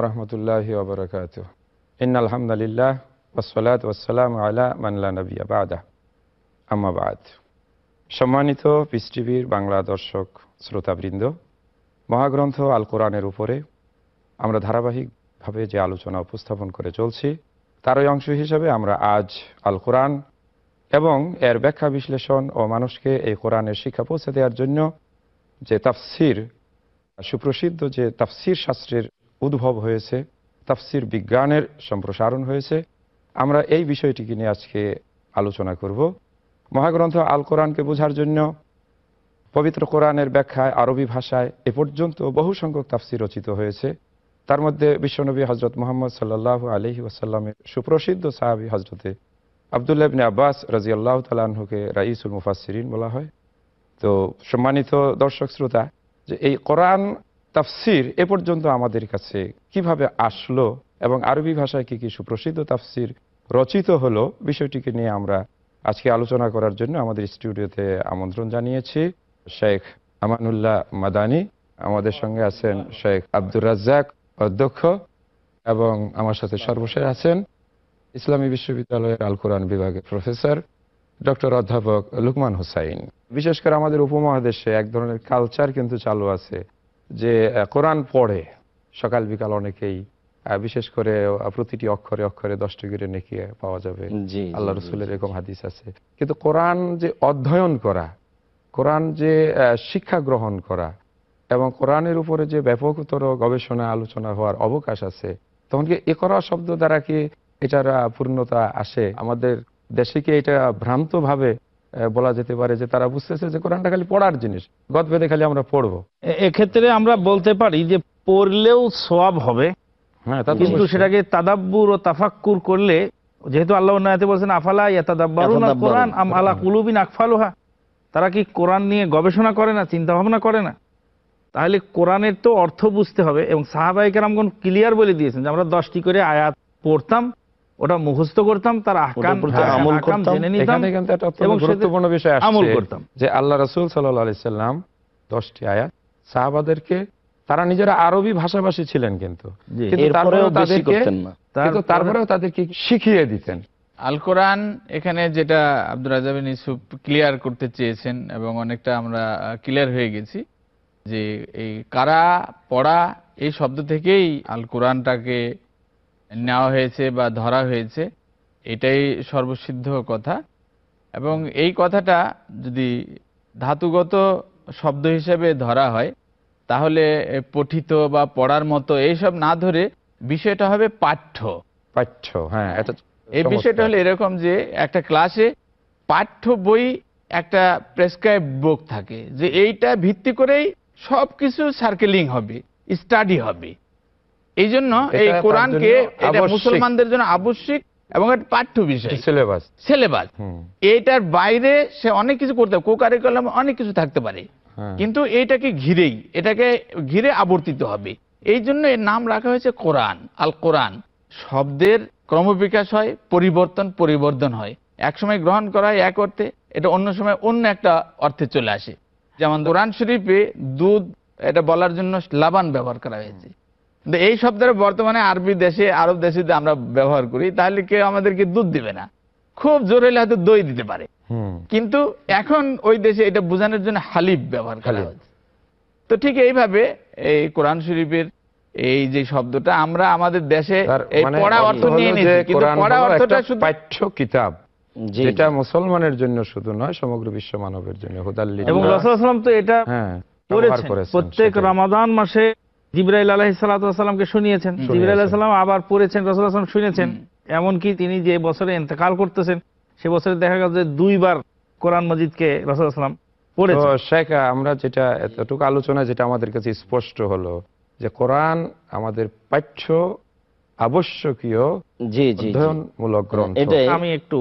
সম্মানিত পিস টিভির বাংলা দর্শক শ্রোতাবৃন্দ মহাগ্রন্থ আল কোরআনের উপরে আমরা ধারাবাহিকভাবে যে আলোচনা উপস্থাপন করে চলছি তারই অংশ হিসেবে আমরা আজ আল কোরআন এবং এর ব্যাখ্যা বিশ্লেষণ ও মানুষকে এই কোরআনের শিক্ষা পৌঁছে দেওয়ার জন্য যে তাফসির সুপ্রসিদ্ধ যে তাফসির শাস্ত্রের উদ্ভব হয়েছে তাফসির বিজ্ঞানের সম্প্রসারণ হয়েছে আমরা এই বিষয়টিকে নিয়ে আজকে আলোচনা করব মহাগ্রন্থ আল কোরআনকে বোঝার জন্য পবিত্র কোরআনের ব্যাখ্যায় আরবি ভাষায় এ পর্যন্ত বহু সংখ্যক তাফসির রচিত হয়েছে তার মধ্যে বিশ্বনবী হজরত মোহাম্মদ সাল্লাহ আলহি ওসাল্লামের সুপ্রসিদ্ধ সাহাবি হজরতে আবদুল্লাহ ইবনে আব্বাস রাজি আল্লাহ তালাহুকে রাইসুল মুফাসিরিন বলা হয় তো সম্মানিত দর্শক শ্রোতা যে এই কোরআন তাফসির এ পর্যন্ত আমাদের কাছে কিভাবে আসলো এবং আরবি ভাষায় কি কি সুপ্রসিদ্ধ তাফসির রচিত হলো বিষয়টিকে নিয়ে আমরা আজকে আলোচনা করার জন্য আমাদের স্টুডিওতে আমন্ত্রণ জানিয়েছি শেখ আমানুল্লাহ মাদানি আমাদের সঙ্গে আছেন শেখ আব্দুর রাজ্জাক অধ্যক্ষ এবং আমার সাথে সর্বশেষ আছেন ইসলামী বিশ্ববিদ্যালয়ের আল কোরআন বিভাগের প্রফেসর ডক্টর অধ্যাপক লুকমান হুসাইন বিশেষ করে আমাদের উপমহাদেশে এক ধরনের কালচার কিন্তু চালু আছে যে কোরআন পড়ে সকাল বিকাল অনেকেই বিশেষ করে প্রতিটি অক্ষরে অক্ষরে দশটি করে নেকি পাওয়া যাবে আল্লাহ রসুলের এরকম হাদিস আছে কিন্তু কোরআন যে অধ্যয়ন করা কোরআন যে শিক্ষা গ্রহণ করা এবং কোরআনের উপরে যে ব্যাপকতর গবেষণা আলোচনা হওয়ার অবকাশ আছে তখন কি এ করা শব্দ দ্বারা কি এটার পূর্ণতা আসে আমাদের দেশে কি এটা ভ্রান্তভাবে বলা যেতে পারে যে তারা বুঝতেছে যে কোরআনটা খালি পড়ার জিনিস গদবেদে খালি আমরা পড়বো এক্ষেত্রে আমরা বলতে পারি যে পড়লেও সোয়াব হবে হ্যাঁ, কিন্তু সেটাকে তাদাব্বুর ও তাফাক্কুর করলে যেহেতু আল্লাহ উন্নয়তে বলছেন আফালা কোরআন আম আলা কুলুবিন আকফালুহা তারা কি কোরআন নিয়ে গবেষণা করে না চিন্তা ভাবনা করে না তাহলে কোরআনের তো অর্থ বুঝতে হবে এবং সাহাবাহিকেরামগণ ক্লিয়ার বলে দিয়েছেন যে আমরা দশটি করে আয়াত পড়তাম ওটা মুখস্ত করতাম তার আহকাম আমল করতাম জেনে নিতাম এখানে কিন্তু একটা অত্যন্ত গুরুত্বপূর্ণ বিষয় আছে আমল করতাম যে আল্লাহ রাসূল সাল্লাল্লাহু আলাইহি সাল্লাম 10 টি আয়াত সাহাবাদেরকে তারা নিজেরা আরবি ভাষাভাষী ছিলেন কিন্তু কিন্তু তারপরেও তাদেরকে শিখিয়ে দিতেন আল কোরআন এখানে যেটা আব্দুর রাজাবিন ইসুফ ক্লিয়ার করতে চেয়েছেন এবং অনেকটা আমরা ক্লিয়ার হয়ে গেছি যে এই কারা পড়া এই শব্দ থেকেই আল কোরআনটাকে নেওয়া হয়েছে বা ধরা হয়েছে এটাই সর্বসিদ্ধ কথা এবং এই কথাটা যদি ধাতুগত শব্দ হিসেবে ধরা হয় তাহলে পঠিত বা পড়ার মতো এইসব না ধরে বিষয়টা হবে পাঠ্য পাঠ্য হ্যাঁ এই বিষয়টা হলো এরকম যে একটা ক্লাসে পাঠ্য বই একটা প্রেসক্রাইব বুক থাকে যে এইটা ভিত্তি করেই সব কিছু সার্কেলিং হবে স্টাডি হবে এই জন্য এই কোরআনকে এটা মুসলমানদের জন্য আবশ্যিক এবং পাঠ্য বিষয় সিলেবাস সিলেবাস এটার বাইরে সে অনেক কিছু করতে পারে কোকারিকুলাম অনেক কিছু থাকতে পারে হ্যাঁ। কিন্তু এটাকে ঘিরেই এটাকে ঘিরে আবর্তিত হবে এই জন্য এর নাম রাখা হয়েছে কোরআন আল কোরআন শব্দের ক্রমবিকাশ হয় পরিবর্তন পরিবর্তন হয় এক সময় গ্রহণ করা হয় এক অর্থে এটা অন্য সময় অন্য একটা অর্থে চলে আসে যেমন কোরআন শরীফে দুধ এটা বলার জন্য লাবান ব্যবহার করা হয়েছে এই শব্দের বর্তমানে আরবি দেশে আরব দেশে আমরা ব্যবহার করি তাহলে কেউ আমাদেরকে দুধ দিবে না খুব জোর হলে হয়তো দই দিতে পারে কিন্তু এখন ওই দেশে এটা বোঝানোর জন্য হালিব ব্যবহার করা হচ্ছে তো ঠিক এইভাবে এই কোরআন শরীফের এই যে শব্দটা আমরা আমাদের দেশে মানে পড়া অর্থ নিয়ে নিয়েছি কিন্তু পড়া অর্থটা শুধু পাঠ্য কিতাব যেটা মুসলমানের জন্য শুধু নয় সমগ্র বিশ্ব মানবের জন্য হুদাল্লি এবং রাসূল সাল্লাল্লাহু আলাইহি ওয়াসাল্লাম তো এটা হ্যাঁ, প্রত্যেক রমাদান মাসে জিব্রাইল আলহ সালাতামকে শুনিয়েছেন জিব্রাইল আলাহিসাম আবার পড়েছেন রসুল আসলাম শুনেছেন এমনকি তিনি যে বছরে ইন্তেকাল করতেছেন সে বছরে দেখা গেল যে দুইবার কোরআন মজিদকে রসুল আসলাম শেখা আমরা যেটা এতটুকু আলোচনা যেটা আমাদের কাছে স্পষ্ট হলো যে কোরআন আমাদের পাঠ্য আবশ্যকীয় গ্রন্থ আমি একটু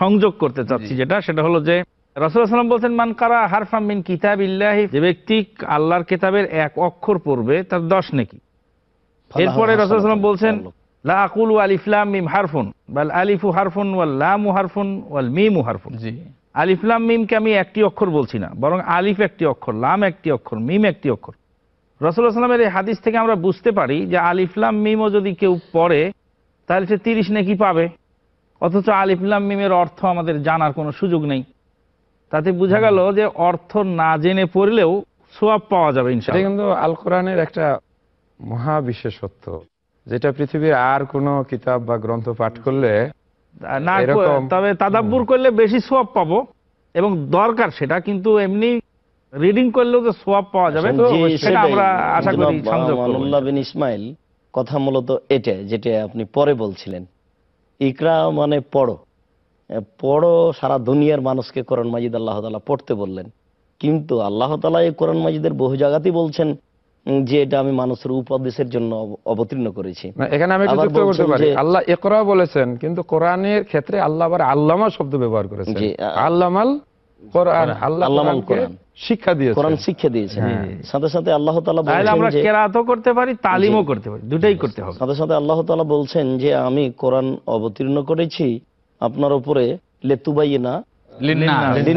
সংযোগ করতে চাচ্ছি যেটা সেটা হলো যে রসুলাম বলছেন মান কারা হারফাম মিন কিতাব ইল্লাহি যে ব্যক্তি আল্লাহর কিতাবের এক অক্ষর পড়বে তার দশ নাকি এরপরে রসুলাম বলছেন লাকুল আকুল ওয়াল ইফলাম মিম হারফুন বাল আলিফু হারফুন ওয়াল লামু হারফুন ওয়াল মিমু হারফুন জি আলিফলাম মিমকে আমি একটি অক্ষর বলছি না বরং আলিফ একটি অক্ষর লাম একটি অক্ষর মিম একটি অক্ষর রসুল্লাহ সাল্লামের এই হাদিস থেকে আমরা বুঝতে পারি যে আলিফলাম মিমও যদি কেউ পড়ে তাহলে সে তিরিশ নাকি পাবে অথচ আলিফলাম মিমের অর্থ আমাদের জানার কোনো সুযোগ নেই তাতে বোঝা গেল যে অর্থ না জেনে পড়লেও সোয়াব পাওয়া যাবে এটা কিন্তু আল কোরআনের একটা মহা বিশেষত্ব যেটা পৃথিবীর আর কোনো কিতাব বা গ্রন্থ পাঠ করলে না তবে তাদাব্বুর করলে বেশি সোয়াব পাবো এবং দরকার সেটা কিন্তু এমনি রিডিং করলেও যে সোয়াব পাওয়া যাবে সেটা আমরা আশা করি সংযোগ বিন ইসমাইল কথা মূলত এটা যেটা আপনি পরে বলছিলেন ইকরা মানে পড়ো পড়ো সারা দুনিয়ার মানুষকে কোরআন মাজিদ আল্লাহ তালা পড়তে বললেন কিন্তু আল্লাহ তালা এই কোরআন মাজিদের বহু জায়গাতেই বলছেন যে এটা আমি মানুষের উপদেশের জন্য অবতীর্ণ করেছি এখানে আমি আল্লাহ ইকরা বলেছেন কিন্তু কোরআনের ক্ষেত্রে আল্লাহ আবার আল্লামা শব্দ ব্যবহার করেছেন আল্লামাল কোরআন আল্লাহ আল্লামাল কোরআন শিক্ষা দিয়েছে কোরআন শিক্ষা দিয়েছে হ্যাঁ। সাথে সাথে আল্লাহ তাআলা বলেন আমরা কেরাতও করতে পারি তালিমও করতে পারি দুটাই করতে হবে সাথে সাথে আল্লাহ তালা বলছেন যে আমি কোরআন অবতীর্ণ করেছি আপনার উপরে লেতুবাইনা মানে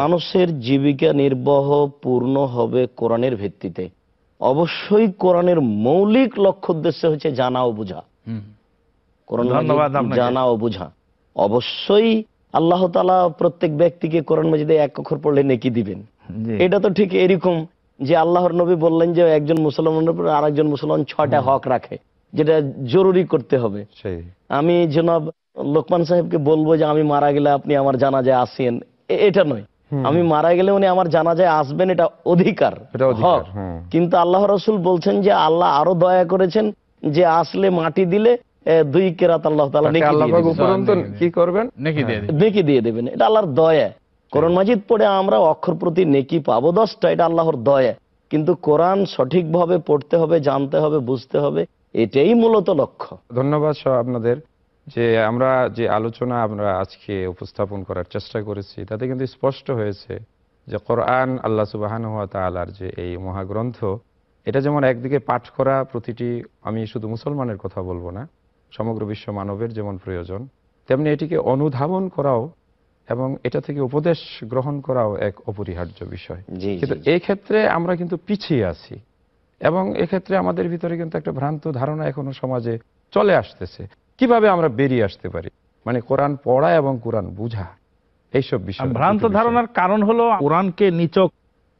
মানুষের জীবিকা নির্বাহ পূর্ণ হবে কোরআনের ভিত্তিতে অবশ্যই কোরআনের মৌলিক লক্ষ্য উদ্দেশ্য হচ্ছে জানা ও বুঝা জানা ও বুঝা অবশ্যই আল্লাহ তালা প্রত্যেক ব্যক্তিকে কোরআন মজিদে এক অক্ষর পড়লে নেকি দিবেন এটা তো ঠিক এরকম যে আল্লাহর নবী বললেন যে একজন মুসলমানের উপর আর একজন মুসলমান ছয়টা হক রাখে যেটা জরুরি করতে হবে আমি জনাব লোকমান সাহেবকে বলবো যে আমি মারা গেলে আপনি আমার জানা যায় আসেন এটা নয় আমি মারা গেলে উনি আমার জানা যায় আসবেন এটা অধিকার হক কিন্তু আল্লাহ রসুল বলছেন যে আল্লাহ আরো দয়া করেছেন যে আসলে মাটি দিলে দুই কেরাত আল্লাহ তালা নেকি দিয়ে দেবেন হ্যাঁ। এটা আল্লাহর দয়া কোরআন মাজিদ পড়ে আমরা অক্ষর প্রতি নেকি পাবো দশটা এটা আল্লাহর দয়া কিন্তু কোরআন সঠিকভাবে পড়তে হবে জানতে হবে বুঝতে হবে এটাই মূলত লক্ষ্য ধন্যবাদ সব আপনাদের যে আমরা যে আলোচনা আমরা আজকে উপস্থাপন করার চেষ্টা করেছি তাতে কিন্তু স্পষ্ট হয়েছে যে কোরআন আল্লাহ সুবাহান হাত তালার যে এই মহাগ্রন্থ এটা যেমন একদিকে পাঠ করা প্রতিটি আমি শুধু মুসলমানের কথা বলবো না সমগ্র বিশ্ব মানবের যেমন প্রয়োজন তেমনি এটিকে অনুধাবন করাও এবং এটা থেকে উপদেশ গ্রহণ করাও এক অপরিহার্য বিষয় কিন্তু এই ক্ষেত্রে আমরা কিন্তু পিছিয়ে আছি এবং এক্ষেত্রে আমাদের ভিতরে কিন্তু একটা ভ্রান্ত ধারণা এখনো সমাজে চলে আসতেছে কিভাবে আমরা বেরিয়ে আসতে পারি মানে কোরআন পড়া এবং কোরআন বুঝা এইসব বিষয় ভ্রান্ত ধারণার কারণ হলো কোরআনকে নিচক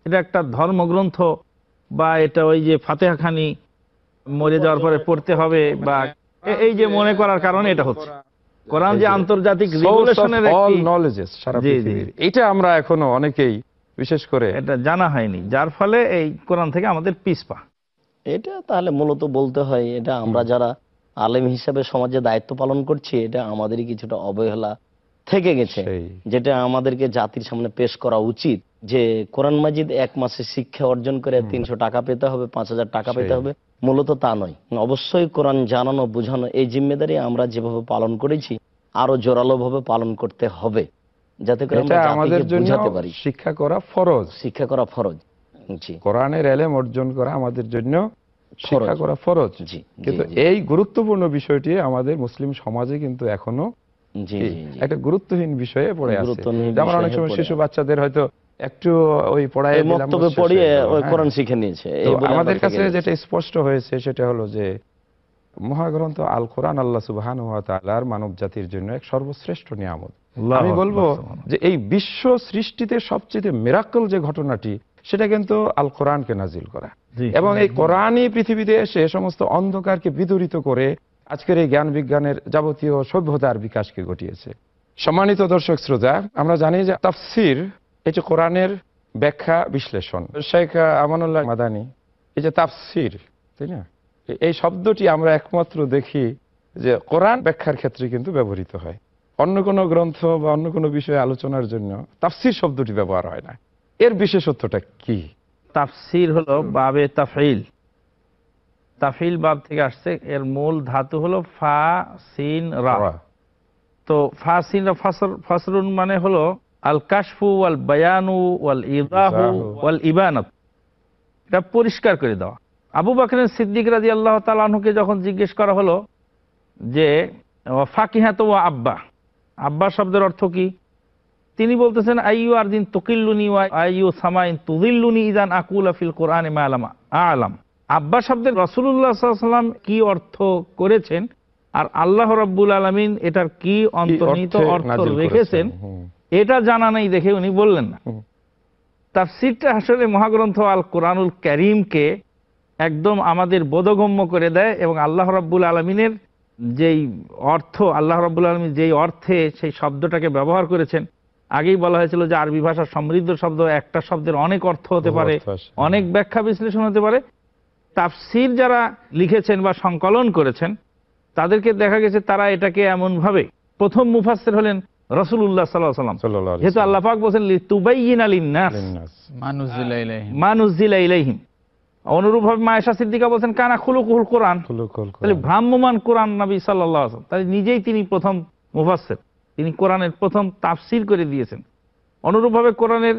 এটা একটা ধর্মগ্রন্থ বা এটা ওই যে ফাতেহাখানি মরে যাওয়ার পরে পড়তে হবে বা মানে এই যে মনে করার কারণে এটা হচ্ছে কোরআন যে আন্তর্জাতিক রেগুলেশনের অল নলেজেস সারা পৃথিবীর এটা আমরা এখনো অনেকেই বিশেষ করে এটা জানা হয়নি যার ফলে এই কোরআন থেকে আমাদের এটা তাহলে মূলত বলতে হয় এটা আমরা যারা আলেম হিসাবে সমাজে দায়িত্ব পালন করছি এটা আমাদেরই কিছুটা অবহেলা থেকে গেছে যেটা আমাদেরকে জাতির সামনে পেশ করা উচিত যে কোরআন মাজিদ এক মাসে শিক্ষা অর্জন করে তিনশো টাকা পেতে হবে পাঁচ টাকা পেতে হবে মূলত তা নয় অবশ্যই কোরআন জানানো বোঝানো এই জিম্মেদারি আমরা যেভাবে পালন করেছি আরো জোরালো ভাবে পালন করতে হবে যাতে করে শিক্ষা করা ফরজ শিক্ষা করা ফরজ কোরআনের এলেম অর্জন করা আমাদের জন্য শিক্ষা করা ফরজ কিন্তু এই গুরুত্বপূর্ণ বিষয়টি আমাদের মুসলিম সমাজে কিন্তু এখনো একটা গুরুত্বহীন বিষয়ে পড়ে আছে যেমন অনেক সময় শিশু বাচ্চাদের হয়তো একটু ওই পড়ায় মক্তবে পড়িয়ে ওই হ্যাঁ। কোরআন শিখে নিয়েছে আমাদের কাছে যেটা স্পষ্ট হয়েছে সেটা হলো যে মহাগ্রন্থ আল কোরআন আল্লাহ সুবাহান তালার মানব জাতির জন্য এক সর্বশ্রেষ্ঠ নিয়ামত আমি বলবো যে এই বিশ্ব সৃষ্টিতে সবচেয়ে মিরাকল যে ঘটনাটি সেটা কিন্তু আল কোরআনকে নাজিল করা এবং এই কোরআনই পৃথিবীতে এসে সমস্ত অন্ধকারকে বিদূরিত করে আজকের এই জ্ঞান বিজ্ঞানের যাবতীয় সভ্যতার বিকাশকে ঘটিয়েছে সম্মানিত দর্শক শ্রোতা আমরা জানি যে তাফসির এই যে কোরআনের ব্যাখ্যা বিশ্লেষণ শেখ আমানুল্লাহ মাদানি এই যে তাফসির তাই না এই শব্দটি আমরা একমাত্র দেখি যে কোরআন ব্যাখ্যার ক্ষেত্রে কিন্তু ব্যবহৃত হয় অন্য কোনো গ্রন্থ বা অন্য কোনো বিষয়ে আলোচনার জন্য তাফসির শব্দটি ব্যবহার হয় না এর বিশেষত্বটা কি তাফসির হলো বাবে তাফিল তাফিল বাব থেকে আসছে এর মূল ধাতু হলো ফা সিন রা তো ফা সিন ফাসরুন মানে হলো আল কাশফু আল বায়ানু ওয়াল ইদাহু ওয়াল ইবানত এটা পরিষ্কার করে দেওয়া আবু বাকরের সিদ্দিক রাজি আল্লাহ তালাহুকে যখন জিজ্ঞেস করা হলো যে ফাকিহাত ও আব্বা আব্বা শব্দের অর্থ কি তিনি বলতেছেন আইউ আর দিন তকিল্লুনি আইউ সামাইন তুদিল্লুনি ইদান আকুল আফিল কোরআন আলামা আলাম আব্বা শব্দের রসুল্লাহ সাল্লাম কি অর্থ করেছেন আর আল্লাহ রব্বুল আলমিন এটার কি অন্তর্নিত অর্থ রেখেছেন এটা জানা নেই দেখে উনি বললেন না তাফসিরটা আসলে মহাগ্রন্থ আল কোরআনুল করিমকে একদম আমাদের বোধগম্য করে দেয় এবং আল্লাহ রব্বুল আলমিনের যেই অর্থ আল্লাহ রব্বুল আলমী যেই অর্থে সেই শব্দটাকে ব্যবহার করেছেন আগেই বলা হয়েছিল যে আরবি ভাষার সমৃদ্ধ শব্দ একটা শব্দের অনেক অর্থ হতে পারে হ্যাঁ। অনেক ব্যাখ্যা বিশ্লেষণ হতে পারে তাফসির যারা লিখেছেন বা সংকলন করেছেন তাদেরকে দেখা গেছে তারা এটাকে এমনভাবে প্রথম মুফাসের হলেন অনুরূপভাবে মায়েশা সিদ্দিকা কানা খুলুকুল কোরআন তাহলে ভ্রাম্যমান কোরআন নবী তাহলে নিজেই তিনি প্রথম মুফাসের তিনি কোরআনের প্রথম তাফসির করে দিয়েছেন অনুরূপভাবে কোরআনের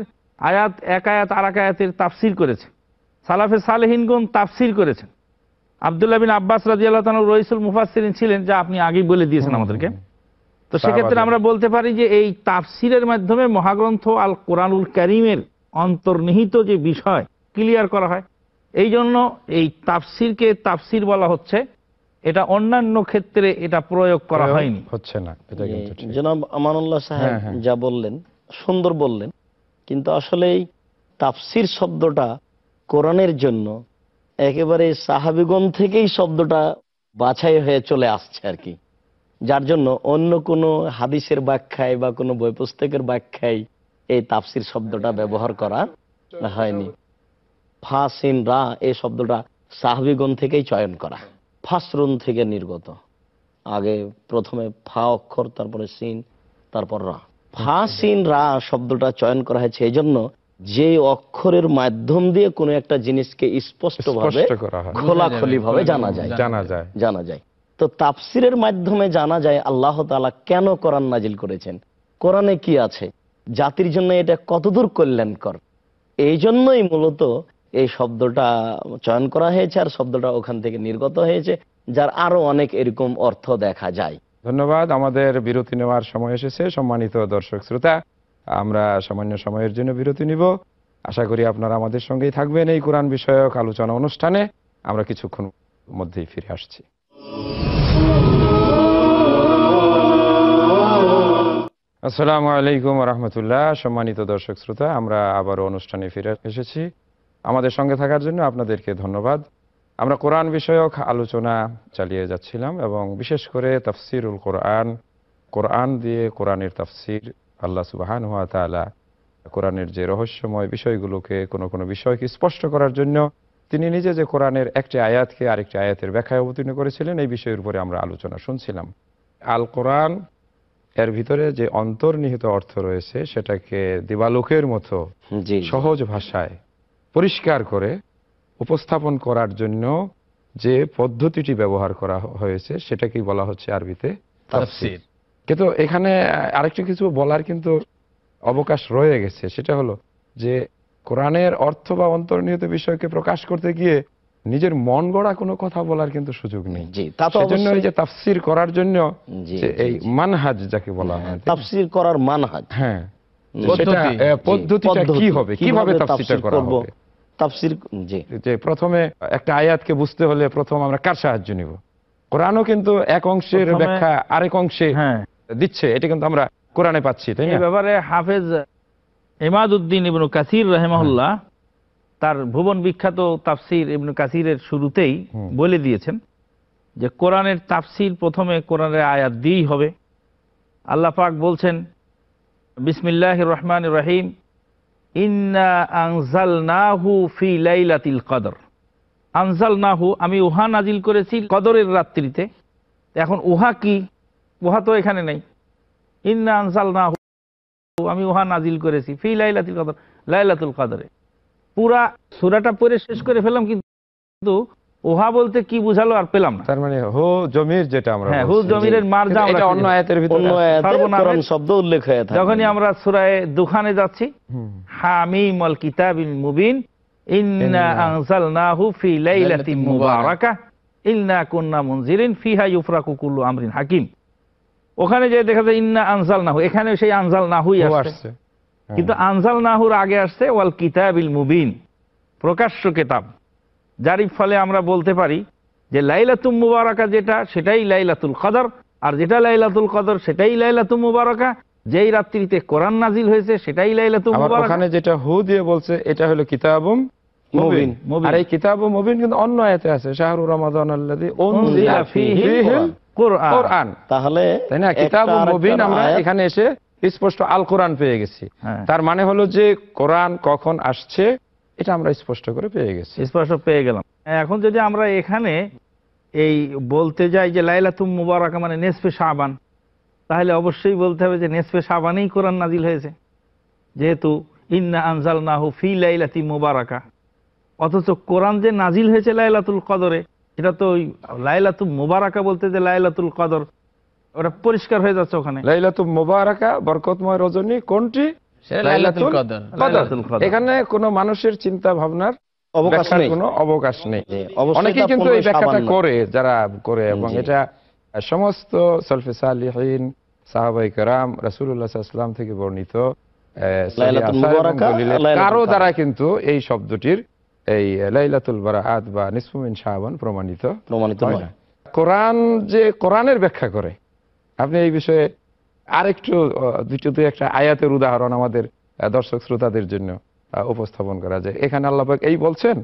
আয়াত এক আয়াত আর এক আয়াতের তাফসির করেছে সালাফে সালেহিনগুন তাফসির করেছেন আব্দুল্লাহ বিন আব্বাস রাজিয়াল্লাহ রইসুল মুফাসিন ছিলেন যা আপনি আগেই বলে দিয়েছেন আমাদেরকে তো সেক্ষেত্রে আমরা বলতে পারি যে এই তাফসিরের মাধ্যমে মহাগ্রন্থ আল কোরআনুল করিমের অন্তর্নিহিত যে বিষয় ক্লিয়ার করা হয় এই জন্য এই তাফসিরকে তাফসির বলা হচ্ছে এটা অন্যান্য ক্ষেত্রে এটা প্রয়োগ করা হয়নি হচ্ছে না জনাব আমানুল্লাহ সাহেব হ্যাঁ, হ্যাঁ। যা বললেন সুন্দর বললেন কিন্তু আসলে এই তাফসির শব্দটা কোরআনের জন্য একেবারে সাহাবিগণ থেকেই শব্দটা বাছাই হয়ে চলে আসছে আর কি যার জন্য অন্য কোনো হাদিসের ব্যাখ্যায় বা কোনো বই পুস্তকের ব্যাখ্যায় এই তাপসির শব্দটা ব্যবহার করা হয়নি ফাসিন রা এই শব্দটা সাহাবিগণ থেকেই চয়ন করা ফাসরুন থেকে নির্গত আগে প্রথমে ফা অক্ষর তারপরে সিন তারপর রা ফাসিন রা শব্দটা চয়ন করা হয়েছে এই জন্য যে অক্ষরের মাধ্যম দিয়ে কোনো একটা জিনিসকে স্পষ্ট ভাবে খোলাখলি ভাবে জানা যায় জানা যায় জানা যায় তো তাফসিরের মাধ্যমে জানা যায় আল্লাহ তালা কেন কোরআন নাজিল করেছেন কোরআনে কি আছে জাতির জন্য এটা কতদূর কল্যাণকর এই জন্যই মূলত এই শব্দটা চয়ন করা হয়েছে আর শব্দটা ওখান থেকে নির্গত হয়েছে যার আরো অনেক এরকম অর্থ দেখা যায় ধন্যবাদ আমাদের বিরতি নেওয়ার সময় এসেছে সম্মানিত দর্শক শ্রোতা আমরা সামান্য সময়ের জন্য বিরতি নিব আশা করি আপনারা আমাদের সঙ্গেই থাকবেন এই কোরআন বিষয়ক আলোচনা অনুষ্ঠানে আমরা কিছুক্ষণ মধ্যেই ফিরে আসছি আসসালামু আলাইকুম রহমতুল্লাহ সম্মানিত দর্শক শ্রোতা আমরা আবারও অনুষ্ঠানে ফিরে এসেছি আমাদের সঙ্গে থাকার জন্য আপনাদেরকে ধন্যবাদ আমরা কোরআন বিষয়ক আলোচনা চালিয়ে যাচ্ছিলাম এবং বিশেষ করে তাফসিরুল কোরআন কোরআন দিয়ে কোরআনের তাফসির আল্লাহ সুবাহান হাত তালা কোরআনের যে রহস্যময় বিষয়গুলোকে কোনো কোনো বিষয়কে স্পষ্ট করার জন্য তিনি নিজে যে কোরআনের একটি আয়াতকে আরেকটি আয়াতের ব্যাখ্যায় অবতীর্ণ করেছিলেন এই বিষয়ের উপরে আমরা আলোচনা শুনছিলাম আল কোরআন এর ভিতরে যে অন্তর্নিহিত অর্থ রয়েছে সেটাকে দিবালোকের মতো সহজ ভাষায় পরিষ্কার করে উপস্থাপন করার জন্য যে পদ্ধতিটি ব্যবহার করা হয়েছে সেটাকেই বলা হচ্ছে আরবিতে কিন্তু এখানে আরেকটি কিছু বলার কিন্তু অবকাশ রয়ে গেছে সেটা হলো যে কোরআনের অর্থ বা অন্তর্নিহিত বিষয়কে প্রকাশ করতে গিয়ে নিজের মন গড়া কোনো কথা বলার কিন্তু সুযোগ নেই এই যে তাফসির করার জন্য এই মানহাজ যাকে বলা হয় হ্যাঁ, তাফসির করার মানহাজ হ্যাঁ পদ্ধতিটা কি হবে কিভাবে তাফসিরটা করা হবে তাফসির জি প্রথমে একটা আয়াতকে বুঝতে হলে প্রথম আমরা কার সাহায্য নিব কোরআনও কিন্তু এক অংশের ব্যাখ্যা আরেক অংশে হ্যাঁ। দিচ্ছে এটা কিন্তু আমরা কোরআনে পাচ্ছি তাই না ব্যাপারে হাফেজ ইমাদউদ্দিন ইবনু কাসির রাহিমাহুল্লাহ তার ভুবন বিখ্যাত তাফসির ইবনু কাসিরের শুরুতেই বলে দিয়েছেন যে কোরআনের তাফসির প্রথমে কোরআনের আয়াত দিয়েই হবে আল্লাহ পাক বলছেন বিসমিল্লাহ রহমান রহিম ইন্না আনজাল নাহু ফি লাইলাতিল কদর আনজাল নাহু আমি উহা নাজিল করেছি কদরের রাত্রিতে এখন উহা কি উহা তো এখানে নেই ইন্না আনজাল নাহু আমি উহা নাজিল করেছি ফি লাইলাতিল কদর লাইলাতুল কদরে পুরা সুরাটা পরে শেষ করে ফেলাম কিন্তু ওহা বলতে কি বুঝালো আর পেলাম না তার মানে হো জমির যেটা আমরা হ্যাঁ হো জমিরের মারজা আমরা অন্য আয়াতের ভিতরে অন্য আয়াতে শব্দ উল্লেখ হয়ে থাকে যখনই আমরা সূরায়ে দুখানে যাচ্ছি হামিমুল কিতাবিল মুবিন ইন্না আনজালনাহু ফি লাইলাতিন মুবারাকাহ ইন্না কুননা মুনজিরিন ফিহা ইউফরাকু কুল্লু আমরিন হাকিম ওখানে যে দেখা যায় ইন্না আনজালনাহু এখানে সেই আনজালনাহুই আসছে কিন্তু আনসাল নাহুর আগে আসছে ওয়াল কিতাবিল মুবিন প্রকাশ্য কেতাব যার ফলে আমরা বলতে পারি যে লাইলাতুম মুবারকা যেটা সেটাই লাইলাতুল কদর আর যেটা লাইলাতুল কদর সেটাই লাইলাতুম মুবারকা যেই রাত্রিতে কোরআন নাজিল হয়েছে সেটাই লাইলাতুল মুবারকা ওখানে যেটা হু দিয়ে বলছে এটা হলো কিতাবুম মুবিন আর এই কিতাবুম মুবিন কিন্তু অন্য আয়াতে আছে শাহরুর রমাদান আল্লাযী উনজিলা ফীহিল কোরআন তাহলে তাই না কিতাবুম মুবিন আমরা এখানে এসে স্পষ্ট আল কোরআন পেয়ে গেছি হ্যাঁ। তার মানে হলো যে কোরআন কখন আসছে এটা আমরা স্পষ্ট করে পেয়ে গেছি স্পষ্ট পেয়ে গেলাম এখন যদি আমরা এখানে এই বলতে যাই যে লাইলাতুম মুবারাকা মানে নেসফে সাবান তাহলে অবশ্যই বলতে হবে যে নেসফে সাবানেই কোরআন নাজিল হয়েছে যেহেতু ইন্না আনজাল নাহু ফি লাইলাতি মুবারাকা অথচ কোরআন যে নাজিল হয়েছে লাইলাতুল কদরে এটা তো ওই লাইলাতুল মুবারাকা বলতে যে লাইলাতুল কদর ওরা পরিষ্কার হয়ে যাচ্ছে ওখানে লাইলাতুল মুবারাকা বরকতময় রজনী কোনটি এখানে কোনো মানুষের চিন্তা ভাবনার অবকাশ নেই কোনো অবকাশ নেই কিন্তু এই ব্যাখ্যাটা করে যারা করে এবং এটা সমস্ত সালিহীন সাহাবাই থেকে বর্ণিত কারো দ্বারা কিন্তু এই শব্দটির এই লাইলাতুল বারাআত বা নিসফুমিন শাহবান প্রমাণিত প্রমাণিত কোরআন যে কোরআনের ব্যাখ্যা করে আপনি এই বিষয়ে আরেকটু দুটো দুই একটা আয়াতের উদাহরণ আমাদের দর্শক শ্রোতাদের জন্য উপস্থাপন করা যায় এখানে আল্লাহ এই বলছেন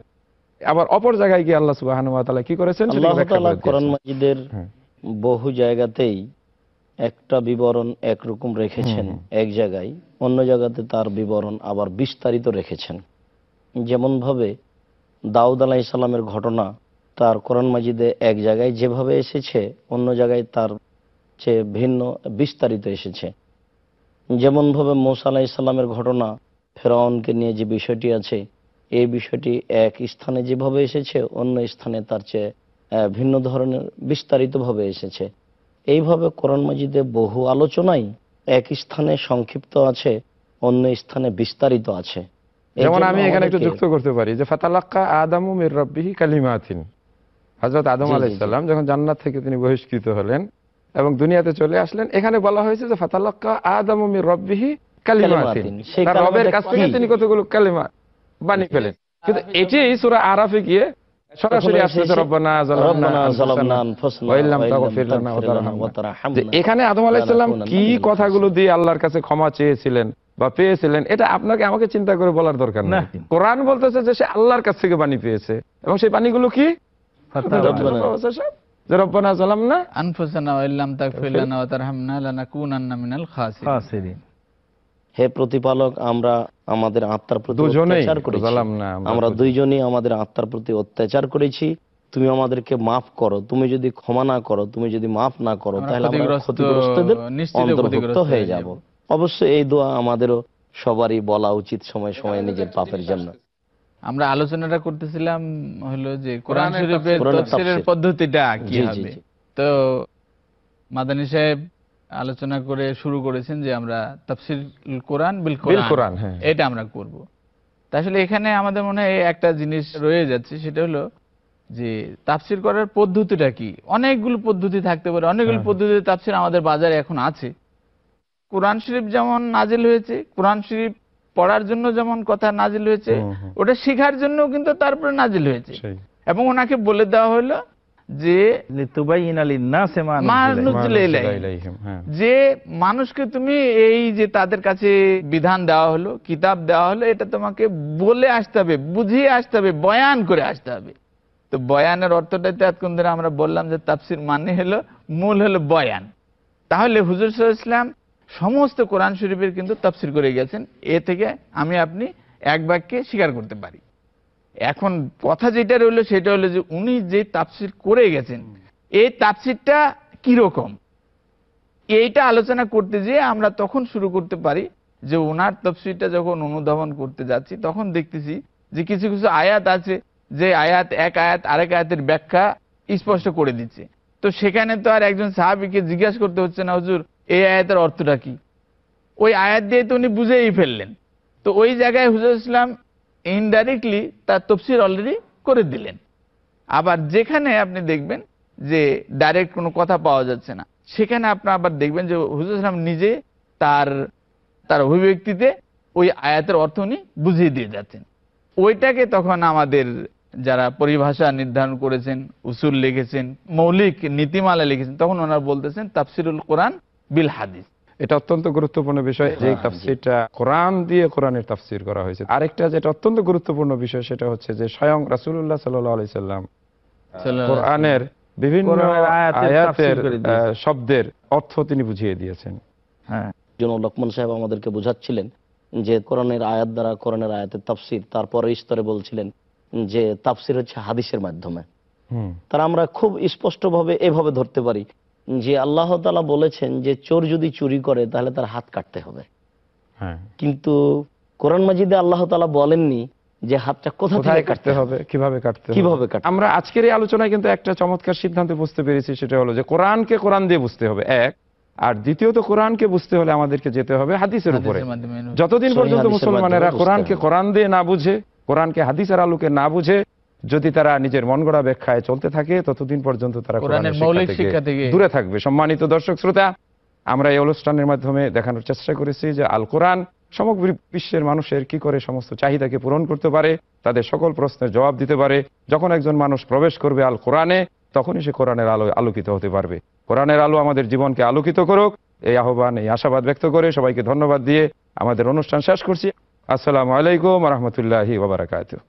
আবার অপর জায়গায় গিয়ে আল্লাহ সুবাহ কি করেছেন হ্যাঁ। বহু জায়গাতেই একটা বিবরণ একরকম রেখেছেন এক জায়গায় অন্য জায়গাতে তার বিবরণ আবার বিস্তারিত রেখেছেন যেমন ভাবে দাউদ আলাহ ইসলামের ঘটনা তার কোরআন মাজিদে এক জায়গায় যেভাবে এসেছে অন্য জায়গায় তার চেয়ে ভিন্ন বিস্তারিত এসেছে যেমনভাবে মৌসা আলাহ ইসলামের ঘটনা ফেরাউনকে নিয়ে যে বিষয়টি আছে এই বিষয়টি এক স্থানে যেভাবে এসেছে অন্য স্থানে তার চেয়ে ভিন্ন ধরনের বিস্তারিতভাবে এসেছে এইভাবে কোরআন মজিদে বহু আলোচনাই এক স্থানে সংক্ষিপ্ত আছে অন্য স্থানে বিস্তারিত আছে যেমন আমি এখানে একটু যুক্ত করতে পারি যে ফাতালাক্কা আদামু মির রব্বিহি কালিমাতিন হজরত আদম আলাইসাল্লাম যখন জান্নাত থেকে তিনি বহিষ্কৃত হলেন এবং দুনিয়াতে চলে আসলেন এখানে বলা হয়েছে যে ফাতালাক্কা আদম রব্বিহি কালিমাতিন তার রবের কাছ থেকে তিনি কতগুলো কালিমা বানিয়ে ফেলেন কিন্তু এটি সূরা আরাফে গিয়ে সরাসরি রব্বানা এখানে আদম আলাইহিস কি কথাগুলো দিয়ে আল্লাহর কাছে ক্ষমা চেয়েছিলেন বা পেয়েছিলেন এটা আপনাকে আমাকে চিন্তা করে বলার দরকার না কোরআন বলতেছে যে সে আল্লাহর কাছ থেকে বাণী পেয়েছে এবং সেই বাণীগুলো কি আমাদের আত্মার প্রতি অত্যাচার করেছি তুমি আমাদেরকে মাফ করো তুমি যদি ক্ষমা না করো তুমি যদি মাফ না করো তাহলে আমরা হয়ে এই দোয়া আমাদেরও সবারই বলা উচিত সময় সময় নিজের পাপের জন্য আমরা আলোচনাটা করতেছিলাম হলো যে কোরআন শরীফের তাফসীরের পদ্ধতিটা কি হবে তো মাদানী সাহেব আলোচনা করে শুরু করেছেন যে আমরা তাফসির কোরআন বিল কোরআন হ্যাঁ। এটা আমরা করব আসলে এখানে আমাদের মনে হয় একটা জিনিস রয়ে যাচ্ছে সেটা হলো যে তাফসির করার পদ্ধতিটা কি অনেকগুলো পদ্ধতি থাকতে পারে অনেকগুলো হ্যাঁ, হ্যাঁ। পদ্ধতিতে তাফসির আমাদের বাজারে এখন আছে কোরআন শরীফ যেমন নাজিল হয়েছে কোরআন শরীফ পড়ার জন্য যেমন কথা নাজিল হয়েছে ওটা শিখার জন্য কিন্তু তারপরে নাজিল হয়েছে এবং ওনাকে বলে দেওয়া হলো যে হ্যাঁ। যে মানুষকে তুমি এই যে তাদের কাছে বিধান দেওয়া হলো কিতাব দেওয়া হলো এটা তোমাকে বলে আসতে হবে বুঝিয়ে আসতে হবে বয়ান করে আসতে হবে তো বয়ানের অর্থটা তো এতক্ষণ ধরে আমরা বললাম যে তাপসির মানে হলো মূল হলো বয়ান তাহলে হুজুর সাল ইসলাম সমস্ত কোরআন শরীফের কিন্তু তফসিল করে গেছেন এ থেকে আমি আপনি এক বাক্যে স্বীকার করতে পারি এখন কথা যেটা রইল সেটা হলো যে উনি যে তাপসির করে গেছেন এই তাপসিরটা কিরকম এইটা আলোচনা করতে যেয়ে আমরা তখন শুরু করতে পারি যে ওনার তফসিরটা যখন অনুধাবন করতে যাচ্ছি তখন দেখতেছি যে কিছু কিছু আয়াত আছে যে আয়াত এক আয়াত আরেক আয়াতের ব্যাখ্যা স্পষ্ট করে দিচ্ছে তো সেখানে তো আর একজন সাহাবিকে জিজ্ঞাসা করতে হচ্ছে না হুজুর এই আয়াতের অর্থটা কি ওই আয়াত দিয়ে তো উনি বুঝেই ফেললেন তো ওই জায়গায় হুজুর ইসলাম ইনডাইরেক্টলি তার তফসির অলরেডি করে দিলেন আবার যেখানে আপনি দেখবেন যে ডাইরেক্ট কোনো কথা পাওয়া যাচ্ছে না সেখানে আপনি আবার দেখবেন যে হুজুর ইসলাম নিজে তার তার অভিব্যক্তিতে ওই আয়াতের অর্থ উনি বুঝিয়ে দিয়ে যাচ্ছেন ওইটাকে তখন আমাদের যারা পরিভাষা নির্ধারণ করেছেন উসুল লিখেছেন মৌলিক নীতিমালা লিখেছেন তখন ওনারা বলতেছেন তাফসিরুল কোরআন বিল হাদিস এটা অত্যন্ত গুরুত্বপূর্ণ বিষয় যে হ্যাঁ, তাফসিরটা কোরআন দিয়ে কোরআনের তাফসির করা হয়েছে আরেকটা যেটা অত্যন্ত গুরুত্বপূর্ণ বিষয় সেটা হচ্ছে যে স্বয়ং রাসুল্লাহ সাল্লি সাল্লাম কোরআনের বিভিন্ন আয়াতের শব্দের অর্থ তিনি বুঝিয়ে দিয়েছেন হ্যাঁ লক্ষ্মণ সাহেব আমাদেরকে বুঝাচ্ছিলেন যে কোরআনের আয়াত দ্বারা কোরআনের আয়াতের তাফসির তারপরে স্তরে বলছিলেন যে তাফসির হচ্ছে হাদিসের মাধ্যমে তারা আমরা খুব স্পষ্টভাবে এভাবে ধরতে পারি যে আল্লাহ তালা বলেছেন যে চোর যদি চুরি করে তাহলে তার হাত কাটতে হবে হ্যাঁ। কিন্তু কোরআন মাজিদে আল্লাহ তালা বলেননি যে হাতটা কোথা থেকে কাটতে হবে কিভাবে কাটতে কিভাবে কাটতে আমরা আজকের এই আলোচনায় কিন্তু একটা চমৎকার সিদ্ধান্তে বুঝতে পেরেছি সেটা হলো যে কোরআনকে কোরআন দিয়ে বুঝতে হবে এক আর দ্বিতীয়ত কোরআনকে বুঝতে হলে আমাদেরকে যেতে হবে হাদিসের উপরে যতদিন পর্যন্ত মুসলমানেরা কোরআনকে কোরআন দিয়ে না বুঝে কোরআনকে হাদিসের আলোকে না বুঝে যদি তারা নিজের মন গড়া ব্যাখ্যায় চলতে থাকে ততদিন পর্যন্ত তারা দূরে থাকবে সম্মানিত দর্শক শ্রোতা আমরা এই অনুষ্ঠানের মাধ্যমে দেখানোর চেষ্টা করেছি যে আল কোরআন সমগ্র বিশ্বের মানুষের কি করে সমস্ত চাহিদাকে পূরণ করতে পারে তাদের সকল প্রশ্নের জবাব দিতে পারে যখন একজন মানুষ প্রবেশ করবে আল কোরআনে তখনই সে কোরআনের আলো আলোকিত হতে পারবে কোরআনের আলো আমাদের জীবনকে আলোকিত করুক এই আহ্বান এই আশাবাদ ব্যক্ত করে সবাইকে ধন্যবাদ দিয়ে আমাদের অনুষ্ঠান শেষ করছি আসসালামু আলাইকুম রহমতুল্লাহি ওবরাকাতু